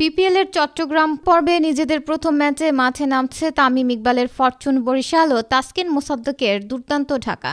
বিপিএলের চট্টগ্রাম পর্বে নিজেদের প্রথম ম্যাচে মাঠে নামছে তামিম ইকবালের ফরচুন বরিশাল ও তাসকিন মোসাদ্দকের দুর্দান্ত ঢাকা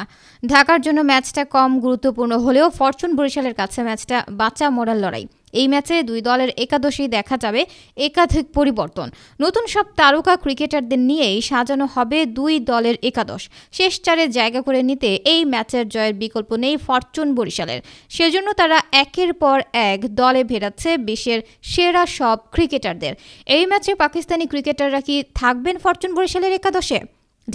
ঢাকার জন্য ম্যাচটা কম গুরুত্বপূর্ণ হলেও ফরচুন বরিশালের কাছে ম্যাচটা বাঁচা মোড়ার লড়াই এই ম্যাচে দুই দলের একাদশেই দেখা যাবে একাধিক পরিবর্তন নতুন সব তারকা ক্রিকেটারদের নিয়েই সাজানো হবে দুই দলের একাদশ শেষ চারে জায়গা করে নিতে এই ম্যাচের জয়ের বিকল্প নেই ফরচুন বরিশালের সেজন্য তারা একের পর এক দলে ভেড়াচ্ছে বিশ্বের সেরা সব ক্রিকেটারদের এই ম্যাচে পাকিস্তানি ক্রিকেটাররা কি থাকবেন ফরচুন বরিশালের একাদশে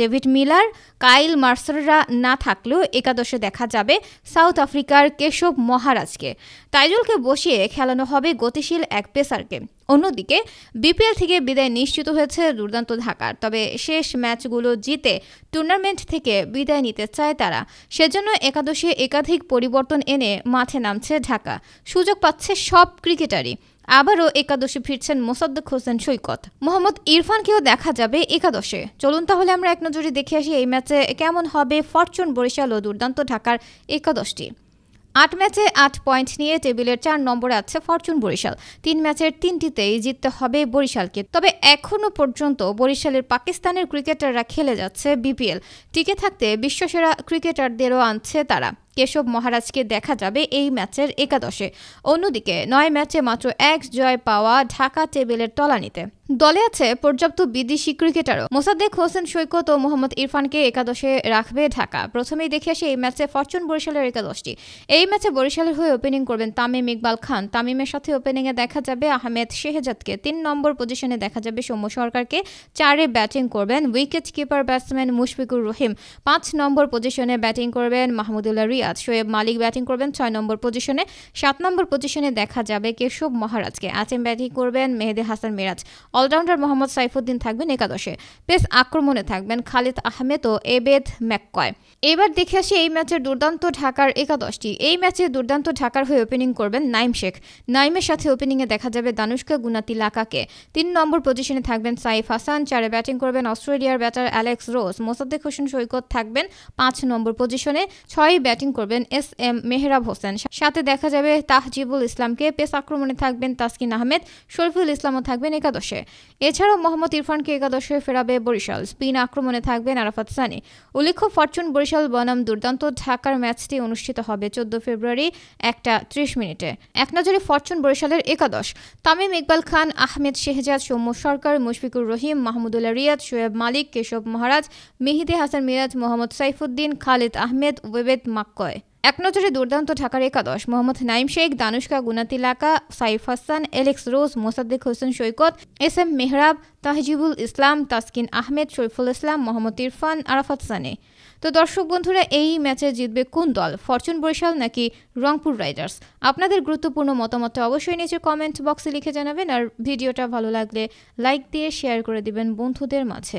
ডেভিড মিলার কাইল মার্সাররা না থাকলেও একাদশে দেখা যাবে সাউথ আফ্রিকার কেশব মহারাজকে তাইজুলকে বসিয়ে খেলানো হবে গতিশীল এক পেসারকে অন্যদিকে বিপিএল থেকে বিদায় নিশ্চিত হয়েছে দুর্দান্ত ঢাকার তবে শেষ ম্যাচগুলো জিতে টুর্নামেন্ট থেকে বিদায় নিতে চায় তারা সেজন্য একাদশে একাধিক পরিবর্তন এনে মাঠে নামছে ঢাকা সুযোগ পাচ্ছে সব ক্রিকেটারই আবারও একাদশে ফিরছেন মোসাদ্দেক হোসেন সৈকত মোহাম্মদ ইরফানকেও দেখা যাবে একাদশে চলুন তাহলে আমরা এক নজরে দেখে আসি এই ম্যাচে কেমন হবে ফরচুন বরিশাল ও দুর্দান্ত ঢাকার একাদশটি আট ম্যাচে আট পয়েন্ট নিয়ে টেবিলের চার নম্বরে আছে ফরচুন বরিশাল তিন ম্যাচের তিনটিতেই জিততে হবে বরিশালকে তবে এখনও পর্যন্ত বরিশালের পাকিস্তানের ক্রিকেটাররা খেলে যাচ্ছে বিপিএল টিকে থাকতে বিশ্বসেরা ক্রিকেটারদেরও আনছে তারা কেশব মহারাজকে দেখা যাবে এই ম্যাচের একাদশে অন্যদিকে নয় ম্যাচে মাত্র এক জয় পাওয়া ঢাকা টেবিলের তলানিতে দলে আছে পর্যাপ্ত বিদেশি ক্রিকেটারও মোসাদ্দেক হোসেন সৈকত ও মোহাম্মদ ইরফানকে একাদশে রাখবে ঢাকা প্রথমেই দেখে আসে এই ম্যাচে ফরচুন বরিশালের একাদশটি এই ম্যাচে বরিশালের হয়ে ওপেনিং করবেন তামিম ইকবাল খান তামিমের সাথে ওপেনিংয়ে দেখা যাবে আহমেদ শেহজাদকে তিন নম্বর পজিশনে দেখা যাবে সৌম্য সরকারকে চারে ব্যাটিং করবেন wicket keeper batsman Mushfiqur Rahim পাঁচ নম্বর পজিশনে ব্যাটিং করবেন মাহমুদুল্লাহ রিয়া রিয়াদ শোয়েব মালিক ব্যাটিং করবেন ছয় নম্বর পজিশনে সাত নম্বর পজিশনে দেখা যাবে কেশব মহারাজকে আচেম ব্যাটিং করবেন মেহেদি হাসান মিরাজ অলরাউন্ডার মোহাম্মদ সাইফুদ্দিন থাকবেন একাদশে পেস আক্রমণে থাকবেন খালিদ আহমেদ ও এবেদ ম্যাককয় এবার দেখে আসি এই ম্যাচের দুর্দান্ত ঢাকার একাদশটি এই ম্যাচে দুর্দান্ত ঢাকার হয়ে ওপেনিং করবেন নাইম শেখ নাইমের সাথে ওপেনিংয়ে দেখা যাবে দানুষ্কা গুনাতি লাকাকে তিন নম্বর পজিশনে থাকবেন সাইফ হাসান চারে ব্যাটিং করবেন অস্ট্রেলিয়ার batter Alex Ross Mosaddek Hossain Saikat থাকবেন পাঁচ নম্বর পজিশনে ছয় ব্যাটিং করবেন এস এম মেহরাব হোসেন সাথে দেখা যাবে তাহজিবুল ইসলামকে পেস আক্রমণে থাকবেন তাসকিন আহমেদ শরীফুল ইসলামও থাকবেন একাদশে এছাড়াও মোহাম্মদ ইরফানকে একাদশে ফেরাবে বরিশাল স্পিন আক্রমণে থাকবেন আরাফাত সানি উল্লেখ্য ফরচুন বরিশাল বনাম দুর্দান্ত ঢাকার ম্যাচটি অনুষ্ঠিত হবে চোদ্দ ফেব্রুয়ারি একটা ত্রিশ মিনিটে এক নজরে ফরচুন বরিশালের একাদশ তামিম ইকবাল খান আহমেদ শেহজাদ সৌম্য সরকার মুশফিকুর রহিম মাহমুদুল্লাহ রিয়াদ শোয়েব মালিক কেশব মহারাজ মেহিদি হাসান মিরাজ মোহাম্মদ সাইফুদ্দিন খালেদ আহমেদ ওয়েবেদ মাক্কল কয় এক নজরে দুর্দান্ত ঢাকার একাদশ Mohammad Naim Sheikh Danushka Gunathilaka Saif Hasan Alex Ross Mosaddek Hossain Saikat S M Mehrab Tahzibul Islam Taskin Ahmed Shoriful Islam Mohammad Irfan Arafat Sunny তো দর্শক বন্ধুরা এই ম্যাচে জিতবে কোন দল ফরচুন বরিশাল নাকি রংপুর রাইডার্স আপনাদের গুরুত্বপূর্ণ মতামতটা অবশ্যই নিচে কমেন্ট বক্সে লিখে জানাবেন আর ভিডিওটা ভালো লাগলে লাইক দিয়ে শেয়ার করে দিবেন বন্ধুদের মাঝে